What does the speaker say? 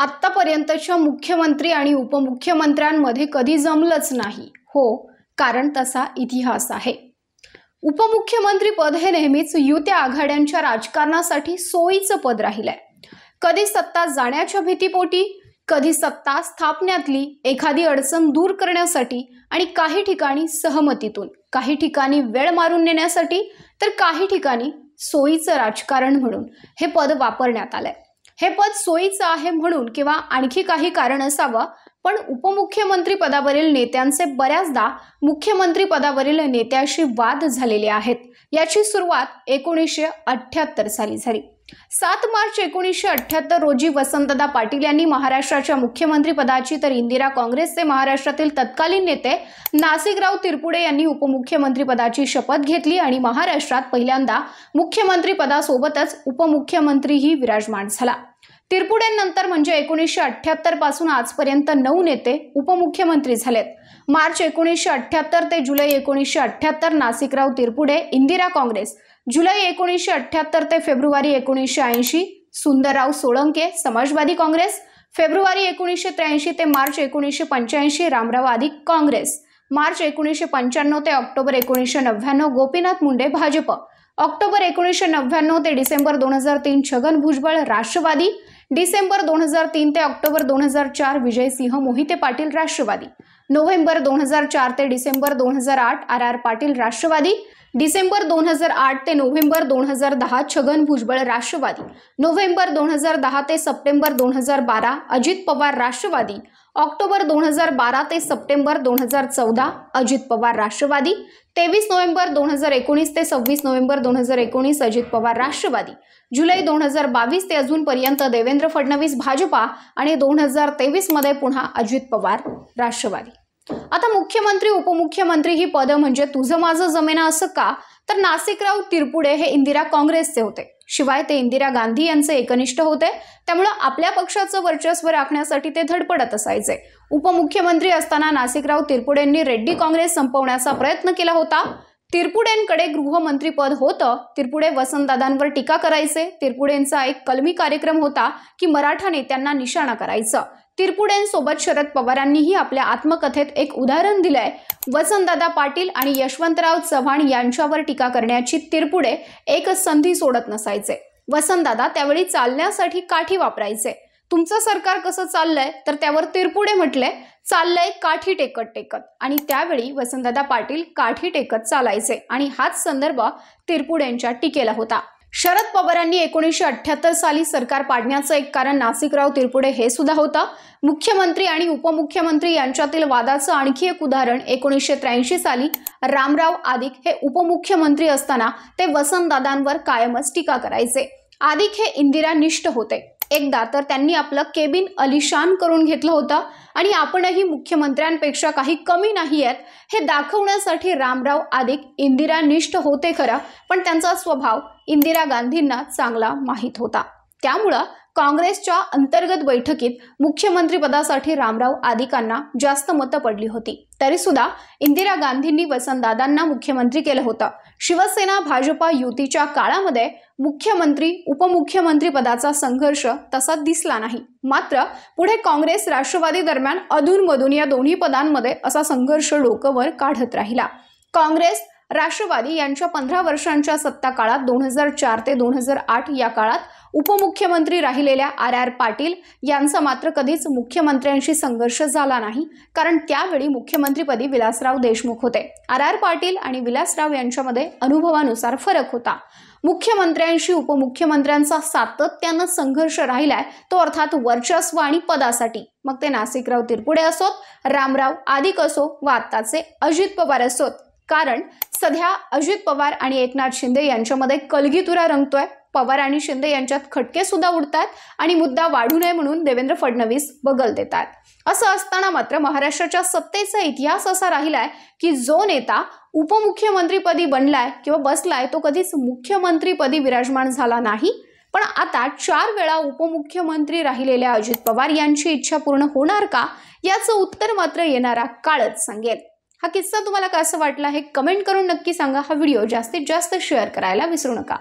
आत्तापर्यंतच्या मुख्यमंत्री आणि उपमुख्यमंत्र्यांमध्ये कधी जमलंच नाही हो कारण तसा इतिहास आहे उपमुख्यमंत्री पद हे नेहमीच युत्या आघाड्यांच्या राजकारणासाठी सोयीचं पद राहिलंय कधी सत्ता जाण्याच्या भीतीपोटी कधी सत्ता स्थापण्यातली एखादी अडचण दूर करण्यासाठी आणि काही ठिकाणी सहमतीतून काही ठिकाणी वेळ मारून नेण्यासाठी तर काही ठिकाणी सोयीचं राजकारण म्हणून हे पद वापरण्यात आलंय हे पद सोयीचं आहे म्हणून किंवा आणखी काही कारण असावं पण उपमुख्यमंत्री पदावरील नेत्यांचे बऱ्याचदा मुख्यमंत्री पदावरील नेत्याशी वाद झालेले आहेत याची सुरुवात एकोणीसशे अठ्ठ्याहत्तर साली झाली सात मार्च एकोणीसशे अठ्ठ्याहत्तर रोजी वसंतदा पाटील यांनी महाराष्ट्राच्या मुख्यमंत्री पदाची तर इंदिरा काँग्रेसचे महाराष्ट्रातील तत्कालीन नेते नासिकराव तिरपुडे यांनी उपमुख्यमंत्री पदाची शपथ घेतली आणि महाराष्ट्रात पहिल्यांदा मुख्यमंत्री पदासोबतच उपमुख्यमंत्रीही विराजमान झाला तिरपुड्यांनंतर म्हणजे एकोणीसशे अठ्ठ्याहत्तर पासून आजपर्यंत नऊ नेते उपमुख्यमंत्री झालेत मार्च एकोणीसशे अठ्ठ्याहत्तर ते जुलै एकोणीसशे अठ्ठ्याहत्तर नाशिकराव तिरपुडे इंदिरा काँग्रेस जुलै एकोणीसशे अठ्ठ्याहत्तर ते फेब्रुवारी एकोणीसशे ऐंशी सुंदरराव सोळंके समाजवादी काँग्रेस फेब्रुवारी एकोणीसशे त्र्याऐंशी ते मार्च एकोणीसशे पंच्याऐंशी रामराव आदी काँग्रेस मार्च एकोणीसशे पंच्याण्णव ते ऑक्टोबर एकोणीसशे नव्याण्णव गोपीनाथ मुंडे भाजप ऑक्टोबर एकोणीसशे नव्याण्णव ते डिसेंबर दोन हजार तीन छगन भुजबळ राष्ट्रवादी डिसेंबर दोन हजार तीन ते ऑक्टोबर दोन हजार चार विजयसिंह मोहिते पाटील राष्ट्रवादी नोव्हेंबर दोन हजार चार ते डिसेंबर दोन हजार आठ आर आर पाटील राष्ट्रवादी डिसेंबर दोन हजार आठ ते नोव्हेंबर दोन हजार दहा छगन भुजबळ राष्ट्रवादी नोव्हेंबर दोन हजार दहा ते सप्टेंबर दोन हजार बारा अजित पवार राष्ट्रवादी ऑक्टोबर दोन हजार बारा ते सप्टेंबर दोन हजार चौदा अजित पवार राष्ट्रवादी तेवीस नोव्हेंबर दोन हजार एकोणीस ते सव्वीस नोव्हेंबर दोन हजार एकोणीस अजित पवार राष्ट्रवादी जुलै दोन हजार बावीस ते अजूनपर्यंत देवेंद्र फडणवीस भाजपा आणि दोन हजार तेवीसमध्ये पुन्हा अजित पवार राष्ट्रवादी आता मुख्यमंत्री उपमुख्यमंत्री ही पद म्हणजे तुझं माझं जमेना असं का तर नाशिकराव तिरपुडे हे इंदिरा काँग्रेसचे होते शिवाय ते इंदिरा गांधी यांचे एकनिष्ठ होते त्यामुळं आपल्या पक्षाचं वर्चस्व राखण्यासाठी ते धडपडत असायचे उपमुख्यमंत्री असताना नासिकराव तिरपुडेंनी रेड्डी काँग्रेस संपवण्याचा प्रयत्न केला होता तिरपुडेंकडे गृहमंत्रीपद होतं तिरपुडे वसंतदादांवर टीका करायचे तिरपुडेंचा एक कलमी कार्यक्रम होता की मराठा नेत्यांना निशाणा करायचं तिरपुड्यांसोबत शरद पवारांनीही आपल्या आत्मकथेत एक उदाहरण दिलंय वसंतदादा पाटील आणि यशवंतराव चव्हाण यांच्यावर टीका करण्याची तिरपुडे एक संधी सोडत नसायचे वसंतदादा त्यावेळी चालण्यासाठी काठी वापरायचे तुमचं सरकार कसं चाललंय तर त्यावर तिरपुडे म्हटले चाललंय काठी टेकत टेकत आणि त्यावेळी वसंतदादा पाटील काठी टेकत चालायचे आणि हाच संदर्भ तिरपुडेंच्या टीकेला होता शरद पवारांनी एकोणीसशे अठ्ठ्याहत्तर साली सरकार पाडण्याचं एक कारण नासिकराव तिरपुडे हे सुद्धा होतं मुख्यमंत्री आणि उपमुख्यमंत्री यांच्यातील वादाचं आणखी एक उदाहरण एकोणीसशे त्र्याऐंशी साली रामराव आदिक हे उपमुख्यमंत्री असताना ते वसंतदादांवर कायमच टीका करायचे आदिक हे इंदिरानिष्ठ होते एकदा तर त्यांनी आपलं केबिन अलिशान करून घेतलं होतं आणि आपणही मुख्यमंत्र्यांपेक्षा काही कमी नाही आहेत हे दाखवण्यासाठी रामराव आदिक इंदिरानिष्ठ होते खरं पण त्यांचा स्वभाव इंदिरा गांधींना चांगला माहीत होता त्यामुळं काँग्रेसच्या अंतर्गत बैठकीत मुख्यमंत्रीपदासाठी रामराव आदिकांना जास्त मतं पडली होती तरीसुद्धा इंदिरा गांधींनी वसंतदादांना मुख्यमंत्री केलं होतं शिवसेना भाजपा युतीच्या काळामध्ये मुख्यमंत्री उपमुख्यमंत्री पदाचा संघर्ष तसा दिसला नाही मात्र पुढे काँग्रेस राष्ट्रवादी दरम्यान अधूनमधून या दोन्ही पदांमध्ये असा संघर्ष डोकंवर काढत राहिला काँग्रेस राष्ट्रवादी यांच्या पंधरा वर्षांच्या सत्ता काळात दोन हजार चार ते दोन हजार आठ या काळात उपमुख्यमंत्री राहिलेल्या आर आर पाटील यांचा मात्र कधीच मुख्यमंत्र्यांशी संघर्ष झाला नाही कारण त्यावेळी मुख्यमंत्रीपदी विलासराव देशमुख होते आर आर पाटील आणि विलासराव यांच्यामध्ये अनुभवानुसार फरक होता मुख्यमंत्र्यांशी उपमुख्यमंत्र्यांचा सातत्यानं संघर्ष राहिलाय तो अर्थात वर्चस्व आणि पदासाठी मग ते नाशिकराव तिरपुडे असोत रामराव आदिक असो वा आत्ताचे अजित पवार असोत कारण सध्या अजित पवार आणि एकनाथ शिंदे यांच्यामध्ये कलगीतुरा रंगतोय पवार आणि शिंदे यांच्यात खटके सुद्धा उडतात आणि मुद्दा वाढू नये म्हणून देवेंद्र फडणवीस बगल देतात असं असताना मात्र महाराष्ट्राच्या सत्तेचा इतिहास असा राहिलाय की जो नेता उपमुख्यमंत्रीपदी बनलाय किंवा बसलाय तो कधीच मुख्यमंत्रीपदी विराजमान झाला नाही पण आता चार वेळा उपमुख्यमंत्री राहिलेल्या अजित पवार यांची इच्छा पूर्ण होणार का याचं उत्तर मात्र येणारा काळच सांगेल हा किस्सा तुम्हाला कसं वाटला हे कमेंट करून नक्की सांगा हा व्हिडिओ जास्तीत जास्त शेअर करायला विसरू नका